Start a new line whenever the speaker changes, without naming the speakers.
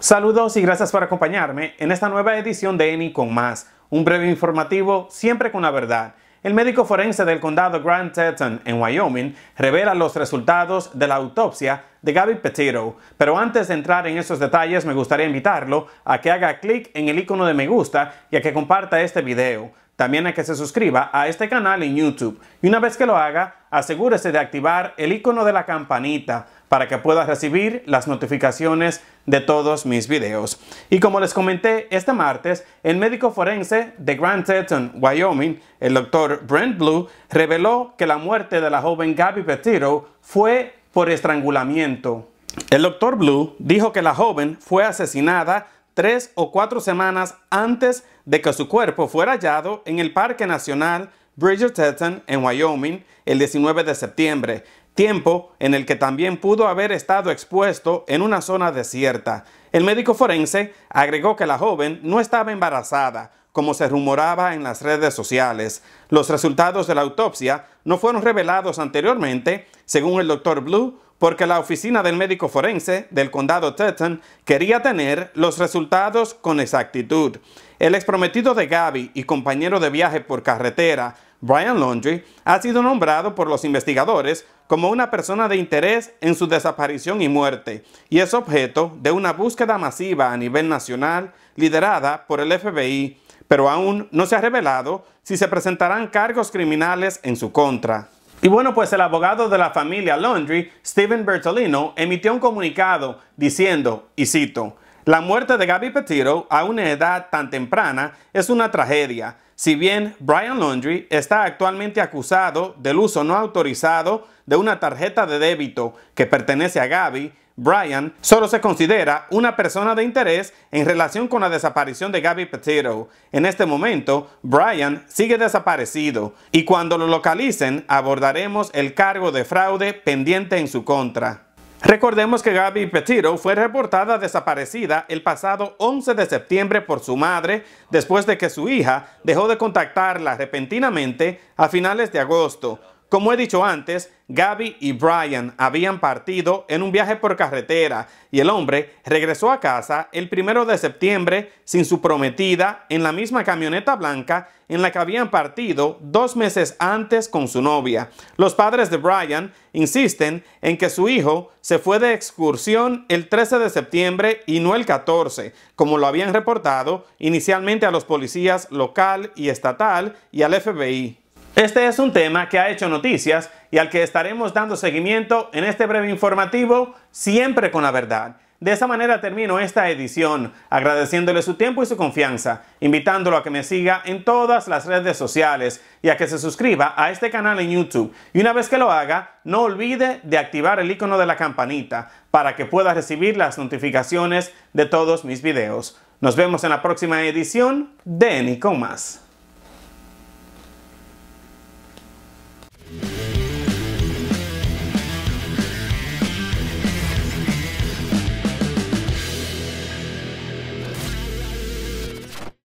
Saludos y gracias por acompañarme en esta nueva edición de ENI con más, un breve informativo siempre con la verdad. El médico forense del condado Grand Teton en Wyoming revela los resultados de la autopsia de Gaby Petito. Pero antes de entrar en esos detalles me gustaría invitarlo a que haga clic en el icono de me gusta y a que comparta este video. También a que se suscriba a este canal en YouTube. Y una vez que lo haga, asegúrese de activar el icono de la campanita para que pueda recibir las notificaciones de todos mis videos. Y como les comenté este martes, el médico forense de Grand Teton, Wyoming, el doctor Brent Blue, reveló que la muerte de la joven Gaby Petito fue por estrangulamiento. El doctor Blue dijo que la joven fue asesinada tres o cuatro semanas antes de que su cuerpo fuera hallado en el Parque Nacional Bridger-Teton en Wyoming el 19 de septiembre, tiempo en el que también pudo haber estado expuesto en una zona desierta. El médico forense agregó que la joven no estaba embarazada, como se rumoraba en las redes sociales. Los resultados de la autopsia no fueron revelados anteriormente, según el doctor Blue, porque la oficina del médico forense del condado Teton quería tener los resultados con exactitud. El exprometido de Gaby y compañero de viaje por carretera, Brian Laundrie, ha sido nombrado por los investigadores como una persona de interés en su desaparición y muerte, y es objeto de una búsqueda masiva a nivel nacional liderada por el FBI pero aún no se ha revelado si se presentarán cargos criminales en su contra. Y bueno, pues el abogado de la familia Laundry, Steven Bertolino, emitió un comunicado diciendo, y cito, la muerte de Gaby Petito a una edad tan temprana es una tragedia. Si bien Brian Laundry está actualmente acusado del uso no autorizado de una tarjeta de débito que pertenece a Gaby, Brian solo se considera una persona de interés en relación con la desaparición de Gabby Petito. En este momento, Brian sigue desaparecido y cuando lo localicen abordaremos el cargo de fraude pendiente en su contra. Recordemos que Gaby Petito fue reportada desaparecida el pasado 11 de septiembre por su madre después de que su hija dejó de contactarla repentinamente a finales de agosto. Como he dicho antes, Gaby y Brian habían partido en un viaje por carretera y el hombre regresó a casa el primero de septiembre sin su prometida en la misma camioneta blanca en la que habían partido dos meses antes con su novia. Los padres de Brian insisten en que su hijo se fue de excursión el 13 de septiembre y no el 14, como lo habían reportado inicialmente a los policías local y estatal y al FBI. Este es un tema que ha hecho noticias y al que estaremos dando seguimiento en este breve informativo, siempre con la verdad. De esa manera termino esta edición, agradeciéndole su tiempo y su confianza, invitándolo a que me siga en todas las redes sociales y a que se suscriba a este canal en YouTube. Y una vez que lo haga, no olvide de activar el icono de la campanita para que pueda recibir las notificaciones de todos mis videos. Nos vemos en la próxima edición de Ni con Más.